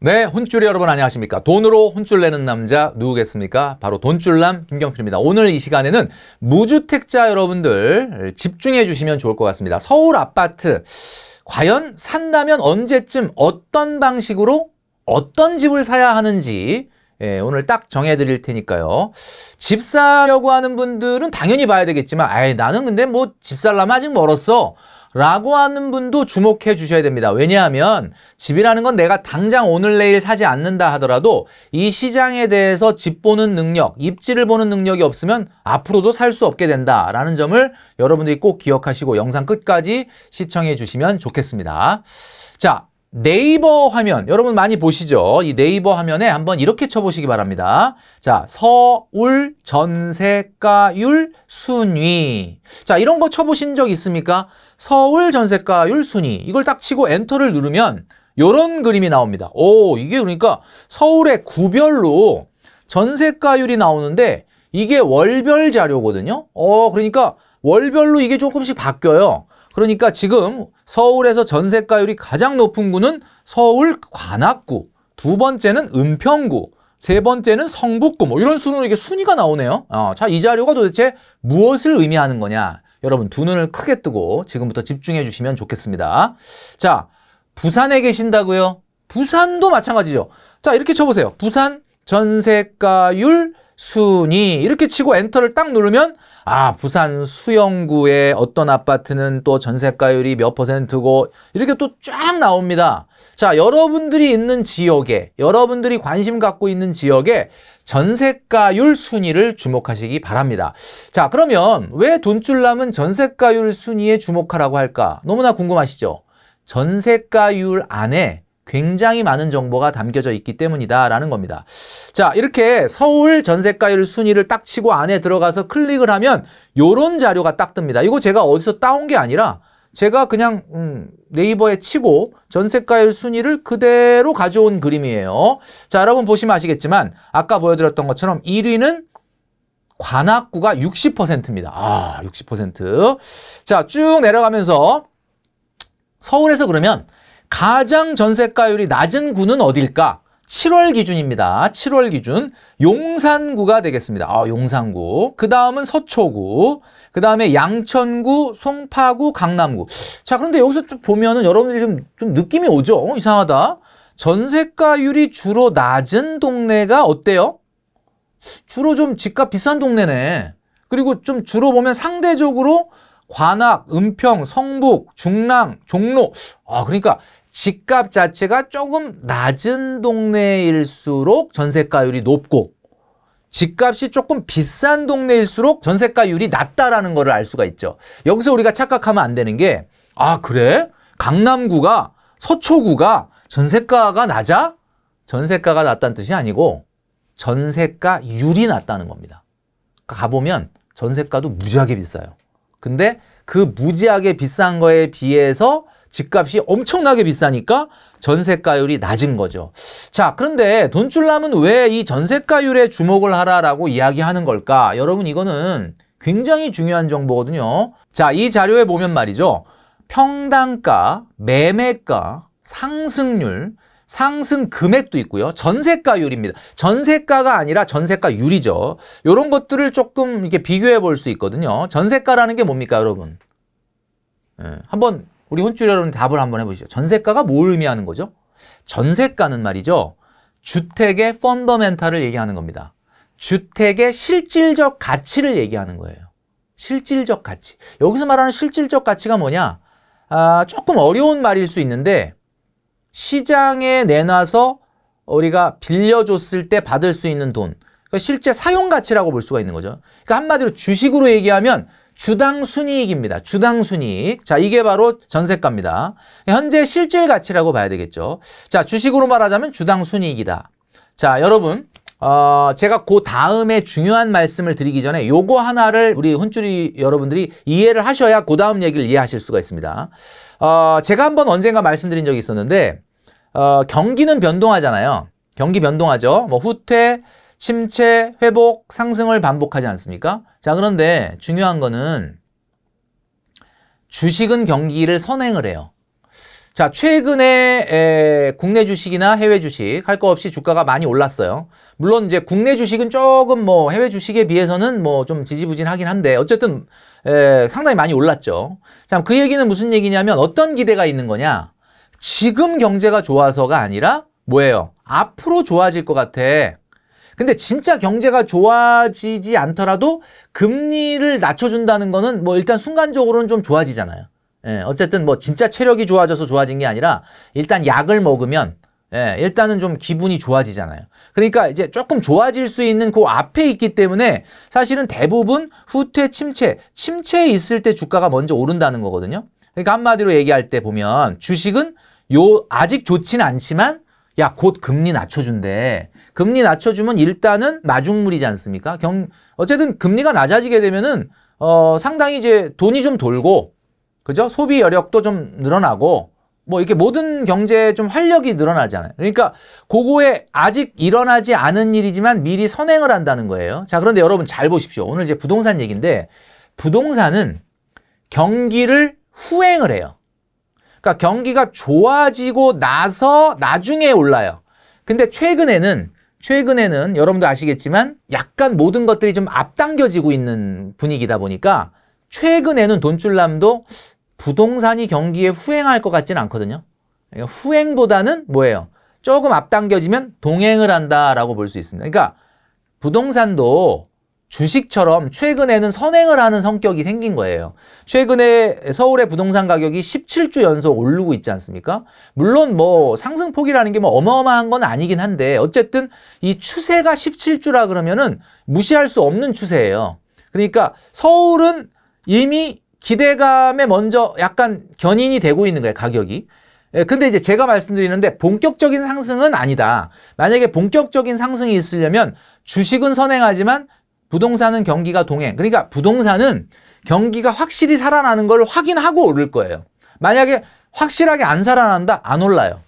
네, 혼쭐이 여러분 안녕하십니까? 돈으로 혼쭐 내는 남자 누구겠습니까? 바로 돈쭐남 김경필입니다. 오늘 이 시간에는 무주택자 여러분들 집중해 주시면 좋을 것 같습니다. 서울 아파트 과연 산다면 언제쯤 어떤 방식으로 어떤 집을 사야 하는지 예, 오늘 딱 정해드릴 테니까요. 집 사려고 하는 분들은 당연히 봐야 되겠지만, 아예 나는 근데 뭐 집 살라면 아직 멀었어. 라고 하는 분도 주목해 주셔야 됩니다. 왜냐하면 집이라는 건 내가 당장 오늘 내일 사지 않는다 하더라도 이 시장에 대해서 집 보는 능력, 입지를 보는 능력이 없으면 앞으로도 살 수 없게 된다라는 점을 여러분들이 꼭 기억하시고 영상 끝까지 시청해 주시면 좋겠습니다. 자, 네이버 화면 여러분 많이 보시죠 이 네이버 화면에 한번 이렇게 쳐보시기 바랍니다 자 서울 전세가율 순위 자 이런 거 쳐보신 적 있습니까 서울 전세가율 순위 이걸 딱 치고 엔터를 누르면 이런 그림이 나옵니다. 오 이게 그러니까 서울의 구별로 전세가율이 나오는데 이게 월별 자료거든요. 어 그러니까 월별로 이게 조금씩 바뀌어요. 그러니까 지금 서울에서 전세가율이 가장 높은 구는 서울 관악구, 두 번째는 은평구, 세 번째는 성북구 뭐 이런 순으로 이게 순위가 나오네요. 어, 자, 이 자료가 도대체 무엇을 의미하는 거냐? 여러분 두 눈을 크게 뜨고 지금부터 집중해 주시면 좋겠습니다. 자, 부산에 계신다고요? 부산도 마찬가지죠. 자, 이렇게 쳐보세요. 부산 전세가율 순위 이렇게 치고 엔터를 딱 누르면 아 부산 수영구의 어떤 아파트는 또 전세가율이 몇 퍼센트고 이렇게 또 쫙 나옵니다 자 여러분들이 있는 지역에 여러분들이 관심 갖고 있는 지역에 전세가율 순위를 주목하시기 바랍니다 자 그러면 왜 돈줄남은 전세가율 순위에 주목하라고 할까 너무나 궁금하시죠 전세가율 안에 굉장히 많은 정보가 담겨져 있기 때문이다라는 겁니다. 자, 이렇게 서울 전세가율 순위를 딱 치고 안에 들어가서 클릭을 하면 요런 자료가 딱 뜹니다. 이거 제가 어디서 따온 게 아니라 제가 그냥 음, 네이버에 치고 전세가율 순위를 그대로 가져온 그림이에요. 자, 여러분 보시면 아시겠지만 아까 보여드렸던 것처럼 1위는 관악구가 60%입니다. 아, 60%. 자, 쭉 내려가면서 서울에서 그러면 가장 전세가율이 낮은 구는 어딜까? 7월 기준입니다. 7월 기준 용산구가 되겠습니다. 아, 용산구. 그 다음은 서초구. 그 다음에 양천구, 송파구, 강남구. 자, 그런데 여기서 좀 보면은 여러분들이 좀, 좀 느낌이 오죠? 어, 이상하다. 전세가율이 주로 낮은 동네가 어때요? 주로 좀 집값 비싼 동네네. 그리고 좀 주로 보면 상대적으로 관악, 은평, 성북, 중랑, 종로. 아, 그러니까 집값 자체가 조금 낮은 동네일수록 전세가율이 높고 집값이 조금 비싼 동네일수록 전세가율이 낮다라는 것을 알 수가 있죠. 여기서 우리가 착각하면 안 되는 게 아, 그래? 강남구가 서초구가 전세가가 낮아? 전세가가 낮다는 뜻이 아니고 전세가율이 낮다는 겁니다. 가보면 전세가도 무지하게 비싸요. 근데 그 무지하게 비싼 거에 비해서 집값이 엄청나게 비싸니까 전세가율이 낮은 거죠. 자, 그런데 돈줄남은 왜 이 전세가율에 주목을 하라라고 이야기하는 걸까? 여러분 이거는 굉장히 중요한 정보거든요. 자, 이 자료에 보면 말이죠. 평당가, 매매가, 상승률, 상승 금액도 있고요. 전세가율입니다. 전세가가 아니라 전세가율이죠. 이런 것들을 조금 이렇게 비교해 볼 수 있거든요. 전세가라는 게 뭡니까, 여러분? 예, 한번 우리 혼쭐 여러분 답을 한번 해보시죠. 전세가가 뭘 의미하는 거죠? 전세가는 말이죠. 주택의 펀더멘탈을 얘기하는 겁니다. 주택의 실질적 가치를 얘기하는 거예요. 실질적 가치. 여기서 말하는 실질적 가치가 뭐냐? 아, 조금 어려운 말일 수 있는데 시장에 내놔서 우리가 빌려줬을 때 받을 수 있는 돈. 그러니까 실제 사용 가치라고 볼 수가 있는 거죠. 그러니까 한마디로 주식으로 얘기하면 주당 순이익입니다. 주당 순이익. 자, 이게 바로 전세가입니다. 현재 실질 가치라고 봐야 되겠죠. 자, 주식으로 말하자면 주당 순이익이다. 자, 여러분. 어, 제가 그 다음에 중요한 말씀을 드리기 전에 요거 하나를 우리 혼쭐이 여러분들이 이해를 하셔야 그 다음 얘기를 이해하실 수가 있습니다. 어, 제가 한번 언젠가 말씀드린 적이 있었는데, 어, 경기는 변동하잖아요. 경기 변동하죠. 뭐 후퇴, 침체, 회복, 상승을 반복하지 않습니까? 자, 그런데 중요한 거는 주식은 경기를 선행을 해요. 자, 최근에 에, 국내 주식이나 해외 주식 할 거 없이 주가가 많이 올랐어요. 물론 이제 국내 주식은 조금 뭐 해외 주식에 비해서는 뭐 좀 지지부진하긴 한데 어쨌든 에, 상당히 많이 올랐죠. 자, 그 얘기는 무슨 얘기냐면 어떤 기대가 있는 거냐? 지금 경제가 좋아서가 아니라 뭐예요? 앞으로 좋아질 것 같아. 근데 진짜 경제가 좋아지지 않더라도 금리를 낮춰준다는 거는 뭐 일단 순간적으로는 좀 좋아지잖아요. 예, 어쨌든 뭐 진짜 체력이 좋아져서 좋아진 게 아니라 일단 약을 먹으면 예, 일단은 좀 기분이 좋아지잖아요. 그러니까 이제 조금 좋아질 수 있는 그 앞에 있기 때문에 사실은 대부분 후퇴 침체, 침체에 있을 때 주가가 먼저 오른다는 거거든요. 그러니까 한마디로 얘기할 때 보면 주식은 요 아직 좋진 않지만 야, 곧 금리 낮춰준대. 금리 낮춰주면 일단은 마중물이지 않습니까? 경, 어쨌든 금리가 낮아지게 되면은, 어, 상당히 이제 돈이 좀 돌고, 그죠? 소비 여력도 좀 늘어나고, 뭐 이렇게 모든 경제에 좀 활력이 늘어나잖아요. 그러니까 그거에 아직 일어나지 않은 일이지만 미리 선행을 한다는 거예요. 자, 그런데 여러분 잘 보십시오. 오늘 이제 부동산 얘기인데 부동산은 경기를 후행을 해요. 그러니까 경기가 좋아지고 나서 나중에 올라요. 근데 최근에는 최근에는 여러분도 아시겠지만 약간 모든 것들이 좀 앞당겨지고 있는 분위기다 보니까 최근에는 돈줄남도 부동산이 경기에 후행할 것 같지는 않거든요. 그러니까 후행보다는 뭐예요? 조금 앞당겨지면 동행을 한다라고 볼 수 있습니다. 그러니까 부동산도 주식처럼 최근에는 선행을 하는 성격이 생긴 거예요. 최근에 서울의 부동산 가격이 17주 연속 오르고 있지 않습니까? 물론 뭐 상승폭이라는 게 뭐 어마어마한 건 아니긴 한데 어쨌든 이 추세가 17주라 그러면은 무시할 수 없는 추세예요. 그러니까 서울은 이미 기대감에 먼저 약간 견인이 되고 있는 거예요, 가격이. 예, 근데 이제 제가 말씀드리는데 본격적인 상승은 아니다. 만약에 본격적인 상승이 있으려면 주식은 선행하지만 부동산은 경기가 동행. 그러니까 부동산은 경기가 확실히 살아나는 걸 확인하고 오를 거예요. 만약에 확실하게 안 살아난다? 안 올라요.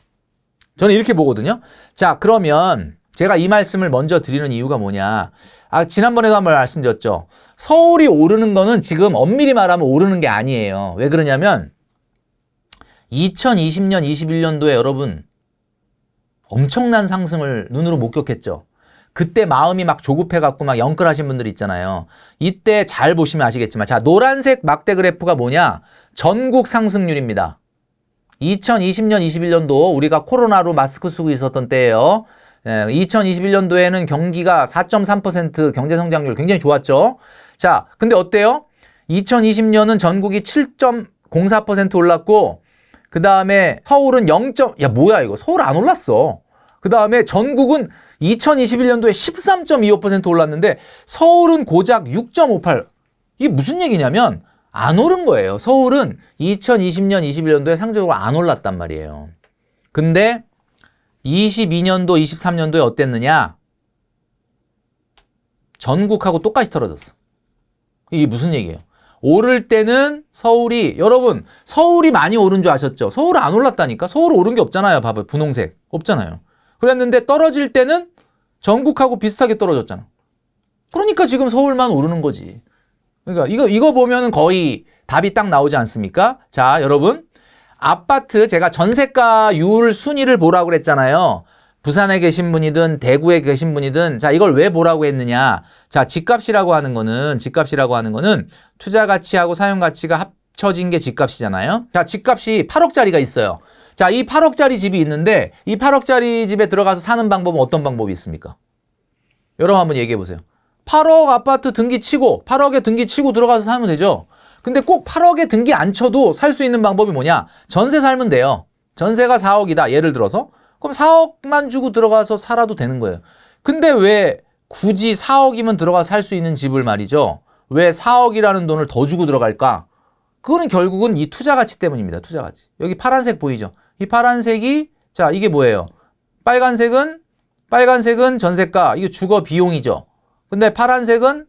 저는 이렇게 보거든요. 자, 그러면 제가 이 말씀을 먼저 드리는 이유가 뭐냐. 아, 지난번에도 한 번 말씀드렸죠. 서울이 오르는 거는 지금 엄밀히 말하면 오르는 게 아니에요. 왜 그러냐면 2020년, 21년도에 여러분 엄청난 상승을 눈으로 목격했죠. 그때 마음이 막 조급해갖고 막 영끌하신 분들 있잖아요. 이때 잘 보시면 아시겠지만 자 노란색 막대 그래프가 뭐냐? 전국 상승률입니다. 2020년, 21년도 우리가 코로나로 마스크 쓰고 있었던 때예요. 2021년도에는 예, 경기가 4.3% 경제성장률 굉장히 좋았죠. 자, 근데 어때요? 2020년은 전국이 7.04% 올랐고 그 다음에 서울은 0. 야 뭐야 이거 서울 안 올랐어. 그 다음에 전국은 2021년도에 13.25% 올랐는데 서울은 고작 6.58. 이게 무슨 얘기냐면 안 오른 거예요. 서울은 2020년, 21년도에 상적으로안 올랐단 말이에요. 근데 22년도, 23년도에 어땠느냐? 전국하고 똑같이 떨어졌어. 이게 무슨 얘기예요? 오를 때는 서울이 여러분 서울이 많이 오른 줄 아셨죠? 서울 안 올랐다니까 서울 오른 게 없잖아요 봐봐요 분홍색 없잖아요 그랬는데 떨어질 때는 전국하고 비슷하게 떨어졌잖아. 그러니까 지금 서울만 오르는 거지. 그러니까 이거 이거 보면은 거의 답이 딱 나오지 않습니까? 자, 여러분. 아파트 제가 전세가율 순위를 보라고 그랬잖아요. 부산에 계신 분이든 대구에 계신 분이든 자, 이걸 왜 보라고 했느냐? 자, 집값이라고 하는 거는 집값이라고 하는 거는 투자 가치하고 사용 가치가 합쳐진 게 집값이잖아요. 자, 집값이 8억짜리가 있어요. 자, 이 8억짜리 집이 있는데 이 8억짜리 집에 들어가서 사는 방법은 어떤 방법이 있습니까? 여러분 한번 얘기해 보세요. 8억 아파트 등기 치고 8억에 등기 치고 들어가서 살면 되죠. 근데 꼭 8억에 등기 안 쳐도 살 수 있는 방법이 뭐냐? 전세 살면 돼요. 전세가 4억이다. 예를 들어서. 그럼 4억만 주고 들어가서 살아도 되는 거예요. 근데 왜 굳이 4억이면 들어가 살 수 있는 집을 말이죠. 왜 4억이라는 돈을 더 주고 들어갈까? 그거는 결국은 이 투자 가치 때문입니다. 투자 가치. 여기 파란색 보이죠? 이 파란색이 자 이게 뭐예요? 빨간색은 빨간색은 전세가 이게 주거 비용이죠. 근데 파란색은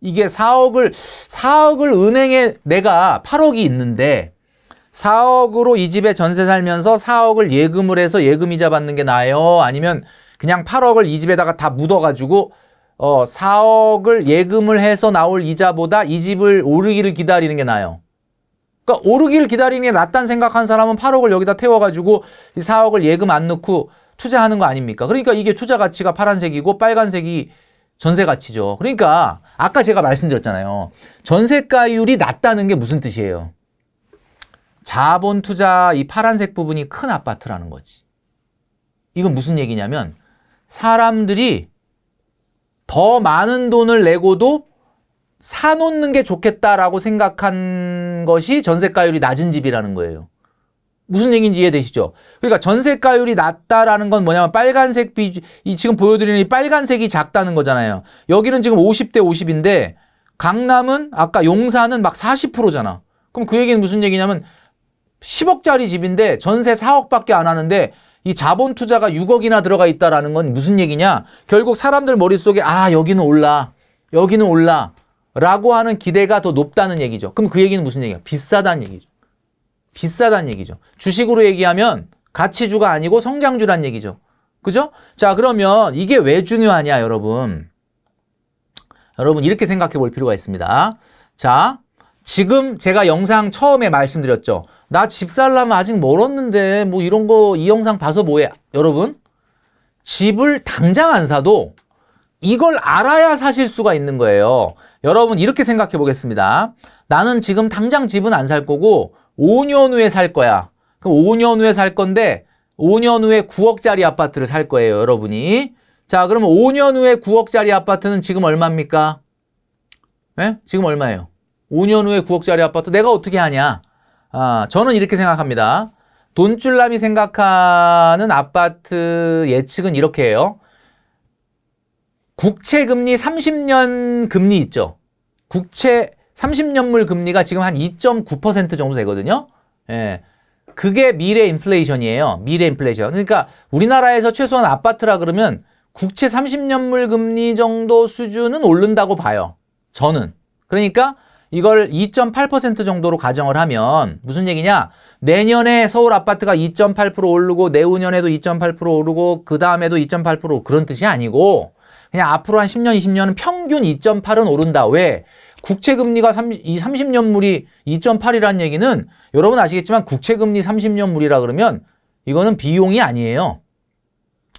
이게 4억을 4억을 은행에 내가 8억이 있는데 4억으로 이 집에 전세 살면서 4억을 예금을 해서 예금 이자 받는 게 나아요? 아니면 그냥 8억을 이 집에다가 다 묻어가지고 어 4억을 예금을 해서 나올 이자보다 이 집을 오르기를 기다리는 게 나아요? 그러니까 오르길 기다림이 낫단 생각한 사람은 8억을 여기다 태워가지고 4억을 예금 안 넣고 투자하는 거 아닙니까? 그러니까 이게 투자 가치가 파란색이고 빨간색이 전세 가치죠. 그러니까 아까 제가 말씀드렸잖아요. 전세가율이 낮다는 게 무슨 뜻이에요? 자본 투자 이 파란색 부분이 큰 아파트라는 거지. 이건 무슨 얘기냐면 사람들이 더 많은 돈을 내고도 사놓는 게 좋겠다라고 생각한 것이 전세가율이 낮은 집이라는 거예요. 무슨 얘기인지 이해되시죠? 그러니까 전세가율이 낮다라는 건 뭐냐면 빨간색 비, 이 지금 보여드리는 이 빨간색이 작다는 거잖아요. 여기는 지금 50대 50인데 강남은 아까 용산은 막 40%잖아. 그럼 그 얘기는 무슨 얘기냐면 10억짜리 집인데 전세 4억밖에 안 하는데 이 자본 투자가 6억이나 들어가 있다라는 건 무슨 얘기냐? 결국 사람들 머릿속에 아, 여기는 올라. 여기는 올라. 라고 하는 기대가 더 높다는 얘기죠. 그럼 그 얘기는 무슨 얘기야? 비싸다는 얘기죠. 비싸다는 얘기죠. 주식으로 얘기하면 가치주가 아니고 성장주란 얘기죠. 그죠? 자, 그러면 이게 왜 중요하냐, 여러분. 여러분, 이렇게 생각해 볼 필요가 있습니다. 자, 지금 제가 영상 처음에 말씀드렸죠. 나 집 살라면 아직 멀었는데 뭐 이런 거 이 영상 봐서 뭐해. 여러분, 집을 당장 안 사도 이걸 알아야 사실 수가 있는 거예요. 여러분 이렇게 생각해 보겠습니다. 나는 지금 당장 집은 안 살 거고 5년 후에 살 거야. 그럼 5년 후에 살 건데 5년 후에 9억짜리 아파트를 살 거예요, 여러분이. 자, 그러면 5년 후에 9억짜리 아파트는 지금 얼마입니까? 예? 지금 얼마예요? 5년 후에 9억짜리 아파트 내가 어떻게 하냐? 아, 저는 이렇게 생각합니다. 돈줄남이 생각하는 아파트 예측은 이렇게 해요. 국채 금리 30년 금리 있죠. 국채 30년물 금리가 지금 한 2.9% 정도 되거든요. 예. 그게 미래 인플레이션이에요. 미래 인플레이션. 그러니까 우리나라에서 최소한 아파트라 그러면 국채 30년물 금리 정도 수준은 오른다고 봐요. 저는. 그러니까 이걸 2.8% 정도로 가정을 하면 무슨 얘기냐? 내년에 서울 아파트가 2.8% 오르고 내후년에도 2.8% 오르고 그 다음에도 2.8% 그런 뜻이 아니고 그냥 앞으로 한 10년, 20년은 평균 2.8은 오른다. 왜? 국채금리가 30, 30년물이 2.8이라는 얘기는 여러분 아시겠지만 국채금리 30년물이라 그러면 이거는 비용이 아니에요.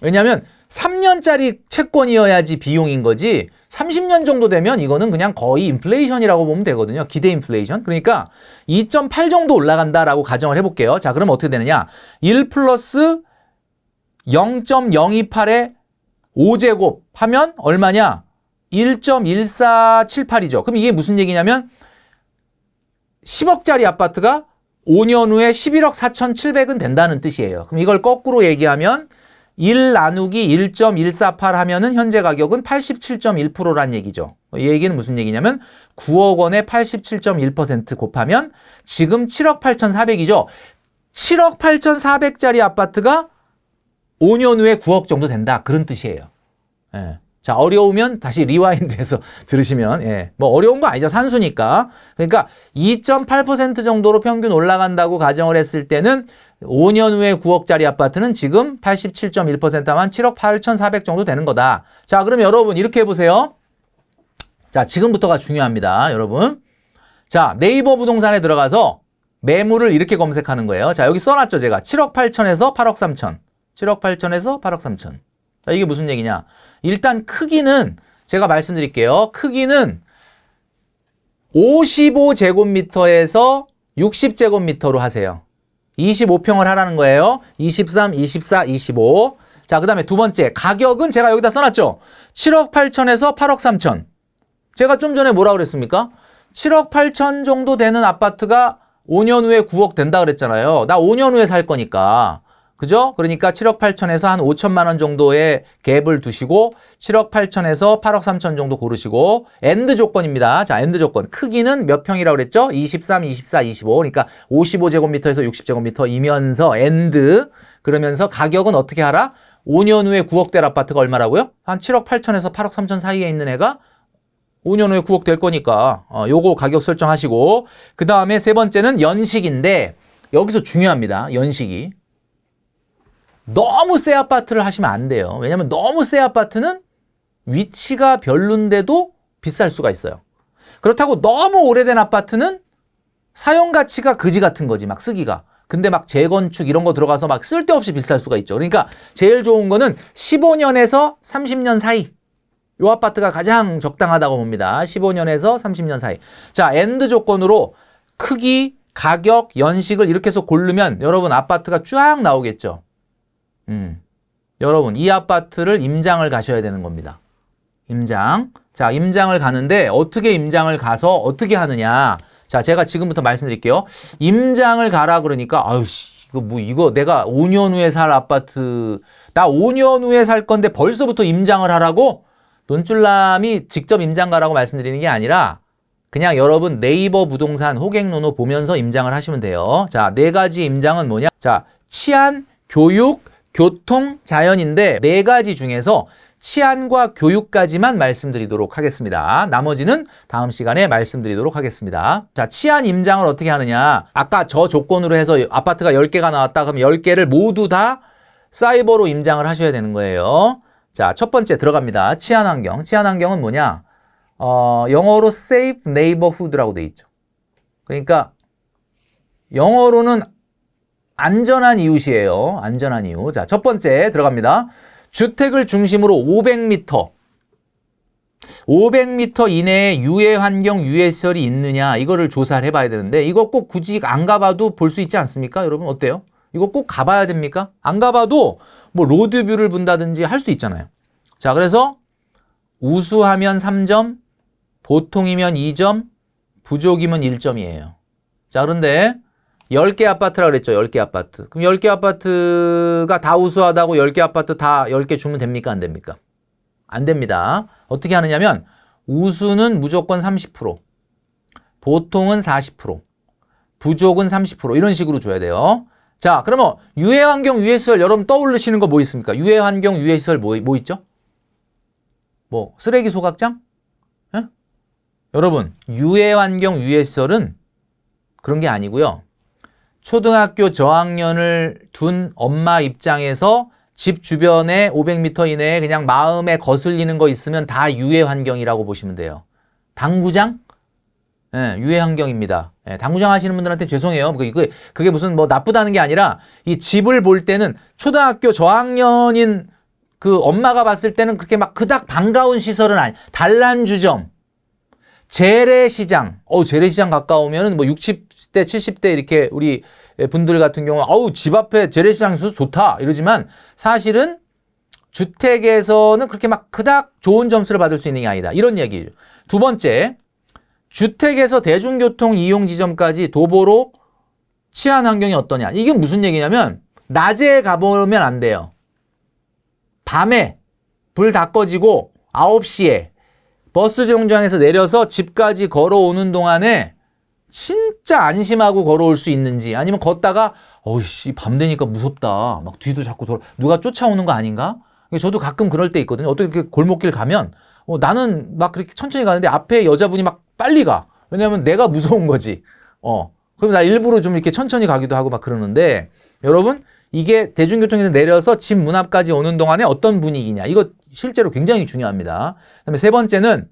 왜냐하면 3년짜리 채권이어야지 비용인 거지 30년 정도 되면 이거는 그냥 거의 인플레이션이라고 보면 되거든요. 기대 인플레이션. 그러니까 2.8 정도 올라간다라고 가정을 해볼게요. 자, 그럼 어떻게 되느냐. 1 플러스 0.028에 5제곱 하면 얼마냐? 1.1478이죠. 그럼 이게 무슨 얘기냐면 10억짜리 아파트가 5년 후에 11억 4,700은 된다는 뜻이에요. 그럼 이걸 거꾸로 얘기하면 1 나누기 1.148 하면은 현재 가격은 87.1%란 얘기죠. 이 얘기는 무슨 얘기냐면 9억 원에 87.1% 곱하면 지금 7억 8,400이죠. 7억 8,400짜리 아파트가 5년 후에 9억 정도 된다. 그런 뜻이에요. 예. 자, 어려우면 다시 리와인드해서 들으시면, 예. 뭐 어려운 거 아니죠. 산수니까. 그러니까 2.8% 정도로 평균 올라간다고 가정을 했을 때는 5년 후에 9억짜리 아파트는 지금 87.1%만 7억 8,400 정도 되는 거다. 자, 그럼 여러분 이렇게 해보세요. 자, 지금부터가 중요합니다. 여러분. 자, 네이버 부동산에 들어가서 매물을 이렇게 검색하는 거예요. 자, 여기 써놨죠, 제가. 7억 8천에서 8억 3천. 7억 8천에서 8억 3천. 자, 이게 무슨 얘기냐? 일단 크기는 제가 말씀드릴게요. 크기는 55제곱미터에서 60제곱미터로 하세요. 25평을 하라는 거예요. 23, 24, 25. 자, 그 다음에 두 번째 가격은 제가 여기다 써놨죠. 7억 8천에서 8억 3천. 제가 좀 전에 뭐라 그랬습니까? 7억 8천 정도 되는 아파트가 5년 후에 9억 된다 그랬잖아요. 나 5년 후에 살 거니까. 그죠? 그러니까 7억 8천에서 한 5천만 원 정도의 갭을 두시고 7억 8천에서 8억 3천 정도 고르시고 엔드 조건입니다. 자, 엔드 조건. 크기는 몇 평이라고 그랬죠? 23, 24, 25. 그러니까 55제곱미터에서 60제곱미터이면서 엔드. 그러면서 가격은 어떻게 하라? 5년 후에 9억대 아파트가 얼마라고요? 한 7억 8천에서 8억 3천 사이에 있는 애가 5년 후에 9억 될 거니까 어, 요거 가격 설정하시고 그 다음에 세 번째는 연식인데 여기서 중요합니다. 연식이. 너무 새 아파트를 하시면 안 돼요. 왜냐면 하 너무 새 아파트는 위치가 별론데도 비쌀 수가 있어요. 그렇다고 너무 오래된 아파트는 사용 가치가 그지 같은 거지 막 쓰기가. 근데 막 재건축 이런 거 들어가서 막 쓸데없이 비쌀 수가 있죠. 그러니까 제일 좋은 거는 15년에서 30년 사이. 요 아파트가 가장 적당하다고 봅니다. 15년에서 30년 사이. 자, 엔드 조건으로 크기, 가격, 연식을 이렇게 해서 고르면 여러분 아파트가 쫙 나오겠죠. 음. 여러분 이 아파트를 임장을 가셔야 되는 겁니다. 임장. 자, 임장을 가는데 어떻게 임장을 가서 어떻게 하느냐. 자, 제가 지금부터 말씀드릴게요. 임장을 가라 그러니까 아유씨 이거 뭐 이거 내가 5년 후에 살 아파트 나 5년 후에 살 건데 벌써부터 임장을 하라고 논줄남이 직접 임장 가라고 말씀드리는 게 아니라 그냥 여러분 네이버 부동산 호객노노 보면서 임장을 하시면 돼요. 자, 네 가지 임장은 뭐냐? 자, 치안, 교육, 교통, 자연인데 네 가지 중에서 치안과 교육까지만 말씀드리도록 하겠습니다. 나머지는 다음 시간에 말씀드리도록 하겠습니다. 자, 치안 임장을 어떻게 하느냐. 아까 저 조건으로 해서 아파트가 10개가 나왔다 그럼 10개를 모두 다 사이버로 임장을 하셔야 되는 거예요. 자, 첫 번째 들어갑니다. 치안 환경. 치안 환경은 뭐냐? 어, 영어로 safe neighborhood라고 돼 있죠. 그러니까 영어로는 안전한 이웃이에요. 안전한 이웃. 자, 첫 번째 들어갑니다. 주택을 중심으로 500m. 500m 이내에 유해 환경, 유해 시설이 있느냐 이거를 조사를 해봐야 되는데 이거 꼭 굳이 안 가봐도 볼 수 있지 않습니까? 여러분 어때요? 이거 꼭 가봐야 됩니까? 안 가봐도 뭐 로드뷰를 본다든지 할 수 있잖아요. 자 그래서 우수하면 3점, 보통이면 2점, 부족이면 1점이에요. 자 그런데 1 0개 아파트라 그랬죠. 1 0개 아파트. 그럼 1 0개 아파트가 다 우수하다고 1 0개 아파트 다1 0개 주면 됩니까? 안 됩니까? 안 됩니다. 어떻게 하느냐면 우수는 무조건 30%, 보통은 40%, 부족은 30% 이런 식으로 줘야 돼요. 자, 그러면 유해 환경 유해 시설 여러분 떠올리시는 거 뭐 있습니까? 유해 환경 유해 시설 뭐, 뭐 있죠? 뭐 쓰레기 소각장? 에? 예? 여러분, 유해 환경 유해 시설은 그런 게 아니고요. 초등학교 저학년을 둔 엄마 입장에서 집 주변에 500m 이내에 그냥 마음에 거슬리는 거 있으면 다 유해 환경이라고 보시면 돼요. 당구장? 예, 유해 환경입니다. 예, 당구장 하시는 분들한테 죄송해요. 그게, 그, 그게 무슨 뭐 나쁘다는 게 아니라 이 집을 볼 때는 초등학교 저학년인 그 엄마가 봤을 때는 그렇게 막 그닥 반가운 시설은 아니. 달란주점 재래시장. 어, 재래시장 가까우면은 뭐 60, 60대, 70대 이렇게 우리 분들 같은 경우 아우 집 앞에 재래시장이 있어서 좋다 이러지만 사실은 주택에서는 그렇게 막 그닥 좋은 점수를 받을 수 있는 게 아니다. 이런 얘기죠. 두 번째, 주택에서 대중교통 이용 지점까지 도보로 치안 환경이 어떠냐. 이게 무슨 얘기냐면 낮에 가보면 안 돼요. 밤에 불 다 꺼지고 9시에 버스 정류장에서 내려서 집까지 걸어오는 동안에 진짜 안심하고 걸어올 수 있는지 아니면 걷다가 어이씨 밤 되니까 무섭다 막 뒤도 자꾸 돌아 누가 쫓아오는 거 아닌가 그러니까 저도 가끔 그럴 때 있거든요 어떻게 골목길 가면 어, 나는 막 그렇게 천천히 가는데 앞에 여자분이 막 빨리 가 왜냐하면 내가 무서운 거지 어 그럼 나 일부러 좀 이렇게 천천히 가기도 하고 막 그러는데 여러분 이게 대중교통에서 내려서 집 문 앞까지 오는 동안에 어떤 분위기냐 이거 실제로 굉장히 중요합니다 그다음에 세 번째는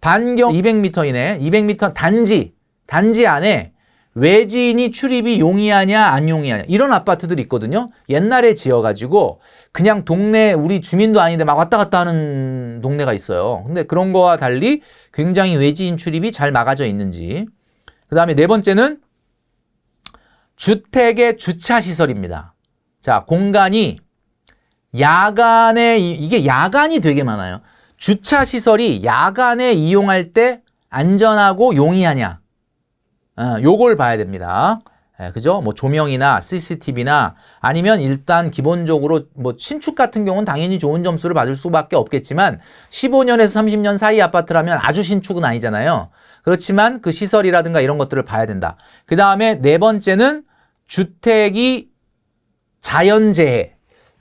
반경 200m 이내 200m 단지 단지 안에 외지인이 출입이 용이하냐 안 용이하냐 이런 아파트들이 있거든요. 옛날에 지어가지고 그냥 동네 우리 주민도 아닌데 막 왔다 갔다 하는 동네가 있어요. 근데 그런 거와 달리 굉장히 외지인 출입이 잘 막아져 있는지 그 다음에 네 번째는 주택의 주차시설입니다. 자 공간이 야간에 이게 야간이 되게 많아요. 주차시설이 야간에 이용할 때 안전하고 용이하냐 아, 요걸 봐야 됩니다. 예, 그죠? 뭐 조명이나 CCTV나 아니면 일단 기본적으로 뭐 신축 같은 경우는 당연히 좋은 점수를 받을 수밖에 없겠지만 15년에서 30년 사이 아파트라면 아주 신축은 아니잖아요. 그렇지만 그 시설이라든가 이런 것들을 봐야 된다. 그 다음에 네 번째는 주택이 자연재해.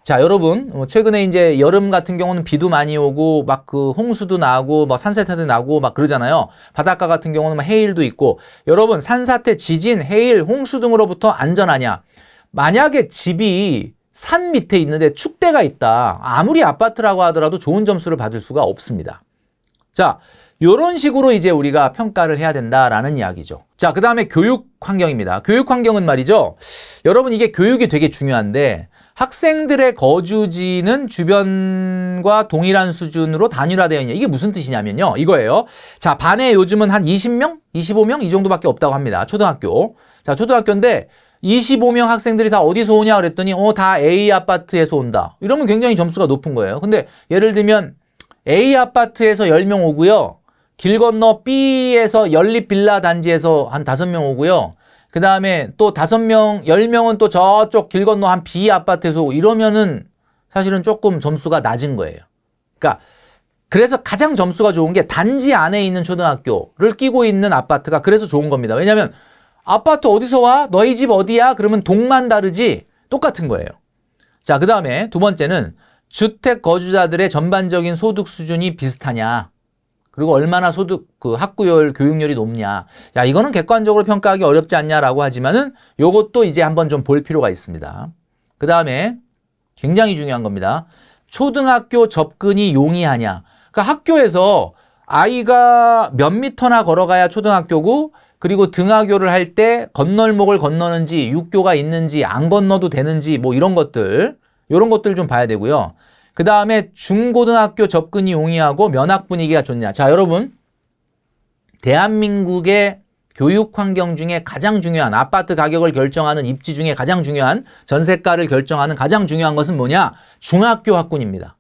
자, 여러분, 뭐 최근에 이제 여름 같은 경우는 비도 많이 오고, 막 그 홍수도 나고, 막 뭐 산사태도 나고, 막 그러잖아요. 바닷가 같은 경우는 막 해일도 있고. 여러분, 산사태, 지진, 해일, 홍수 등으로부터 안전하냐? 만약에 집이 산 밑에 있는데 축대가 있다. 아무리 아파트라고 하더라도 좋은 점수를 받을 수가 없습니다. 자, 요런 식으로 이제 우리가 평가를 해야 된다라는 이야기죠. 자, 그 다음에 교육 환경입니다. 교육 환경은 말이죠. 여러분 이게 교육이 되게 중요한데 학생들의 거주지는 주변과 동일한 수준으로 단일화되어 있냐. 이게 무슨 뜻이냐면요. 이거예요. 자, 반에 요즘은 한 20명? 25명? 이 정도밖에 없다고 합니다. 초등학교. 자, 초등학교인데 25명 학생들이 다 어디서 오냐 그랬더니 어, 다 A 아파트에서 온다. 이러면 굉장히 점수가 높은 거예요. 근데 예를 들면 A 아파트에서 10명 오고요. 길 건너 B에서 연립 빌라 단지에서 한 5명 오고요. 그 다음에 또 다섯 명, 열명은또 저쪽 길 건너 한 B 아파트에서 고 이러면은 사실은 조금 점수가 낮은 거예요. 그러니까 그래서 가장 점수가 좋은 게 단지 안에 있는 초등학교를 끼고 있는 아파트가 그래서 좋은 겁니다. 왜냐하면 아파트 어디서 와? 너희 집 어디야? 그러면 동만 다르지 똑같은 거예요. 자, 그 다음에 두 번째는 주택 거주자들의 전반적인 소득 수준이 비슷하냐. 그리고 얼마나 소득 그 학구열 교육열이 높냐 야 이거는 객관적으로 평가하기 어렵지 않냐라고 하지만은 요것도 이제 한번 좀 볼 필요가 있습니다 그 다음에 굉장히 중요한 겁니다 초등학교 접근이 용이하냐 그러니까 학교에서 아이가 몇 미터나 걸어가야 초등학교고 그리고 등하교를 할 때 건널목을 건너는지 육교가 있는지 안 건너도 되는지 뭐 이런 것들 이런 것들 좀 봐야 되고요 그 다음에 중고등학교 접근이 용이하고 면학 분위기가 좋냐. 자, 여러분. 대한민국의 교육 환경 중에 가장 중요한 아파트 가격을 결정하는 입지 중에 가장 중요한 전세가를 결정하는 가장 중요한 것은 뭐냐? 중학교 학군입니다.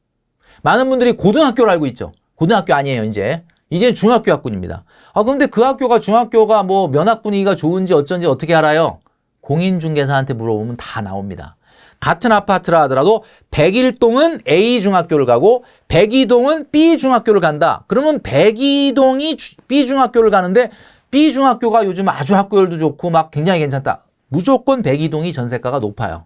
많은 분들이 고등학교를 알고 있죠. 고등학교 아니에요, 이제. 이제 중학교 학군입니다. 아, 근데 그 학교가 중학교가 뭐 면학 분위기가 좋은지 어쩐지 어떻게 알아요? 공인중개사한테 물어보면 다 나옵니다. 같은 아파트라 하더라도 101동은 A 중학교를 가고 102동은 B 중학교를 간다. 그러면 102동이 B 중학교를 가는데 B 중학교가 요즘 아주 학교열도 좋고 막 굉장히 괜찮다. 무조건 102동이 전세가가 높아요.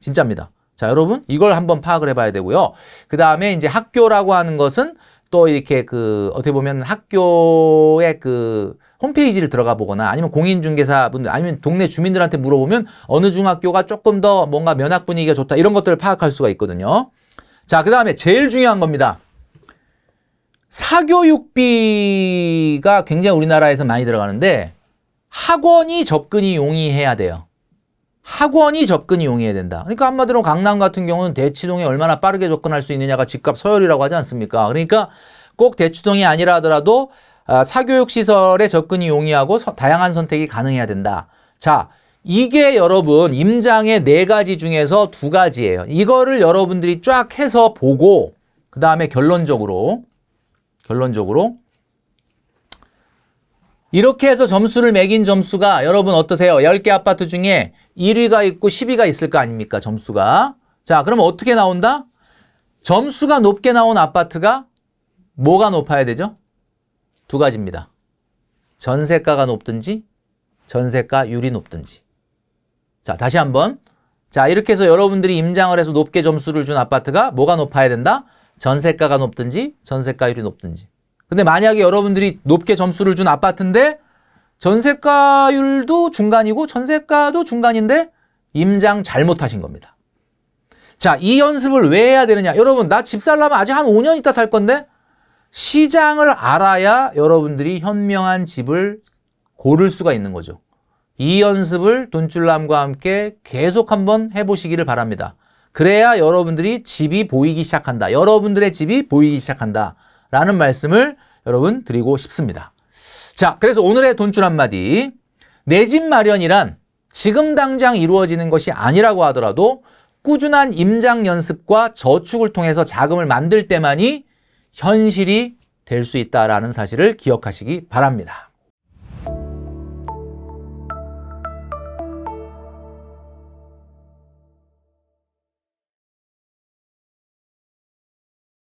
진짜입니다. 자, 여러분 이걸 한번 파악을 해봐야 되고요. 그 다음에 이제 학교라고 하는 것은 또 이렇게 그 어떻게 보면 학교의 그 홈페이지를 들어가 보거나 아니면 공인중개사분들 아니면 동네 주민들한테 물어보면 어느 중학교가 조금 더 뭔가 면학 분위기가 좋다 이런 것들을 파악할 수가 있거든요. 자, 그 다음에 제일 중요한 겁니다. 사교육비가 굉장히 우리나라에서 많이 들어가는데 학원이 접근이 용이해야 돼요. 학원이 접근이 용이해야 된다. 그러니까 한마디로 강남 같은 경우는 대치동에 얼마나 빠르게 접근할 수 있느냐가 집값 서열이라고 하지 않습니까? 그러니까 꼭 대치동이 아니라 하더라도 아, 사교육 시설에 접근이 용이하고 다양한 선택이 가능해야 된다. 자, 이게 여러분 임장의 네 가지 중에서 두 가지예요. 이거를 여러분들이 쫙 해서 보고 그 다음에 결론적으로 결론적으로 이렇게 해서 점수를 매긴 점수가 여러분 어떠세요? 10개 아파트 중에 1위가 있고 10위가 있을 거 아닙니까? 점수가. 자, 그러면 어떻게 나온다? 점수가 높게 나온 아파트가 뭐가 높아야 되죠? 두 가지입니다. 전세가가 높든지 전세가율이 높든지. 자, 다시 한번. 자, 이렇게 해서 여러분들이 임장을 해서 높게 점수를 준 아파트가 뭐가 높아야 된다? 전세가가 높든지 전세가율이 높든지. 근데 만약에 여러분들이 높게 점수를 준 아파트인데 전세가율도 중간이고 전세가도 중간인데 임장 잘못하신 겁니다. 자, 이 연습을 왜 해야 되느냐? 여러분, 나 집 살려면 아직 한 5년 있다 살 건데 시장을 알아야 여러분들이 현명한 집을 고를 수가 있는 거죠. 이 연습을 돈줄남과 함께 계속 한번 해보시기를 바랍니다. 그래야 여러분들이 집이 보이기 시작한다. 여러분들의 집이 보이기 시작한다. 라는 말씀을 여러분 드리고 싶습니다. 자, 그래서 오늘의 돈줄 한마디. 내 집 마련이란 지금 당장 이루어지는 것이 아니라고 하더라도 꾸준한 임장 연습과 저축을 통해서 자금을 만들 때만이 현실이 될 수 있다라는 사실을 기억하시기 바랍니다.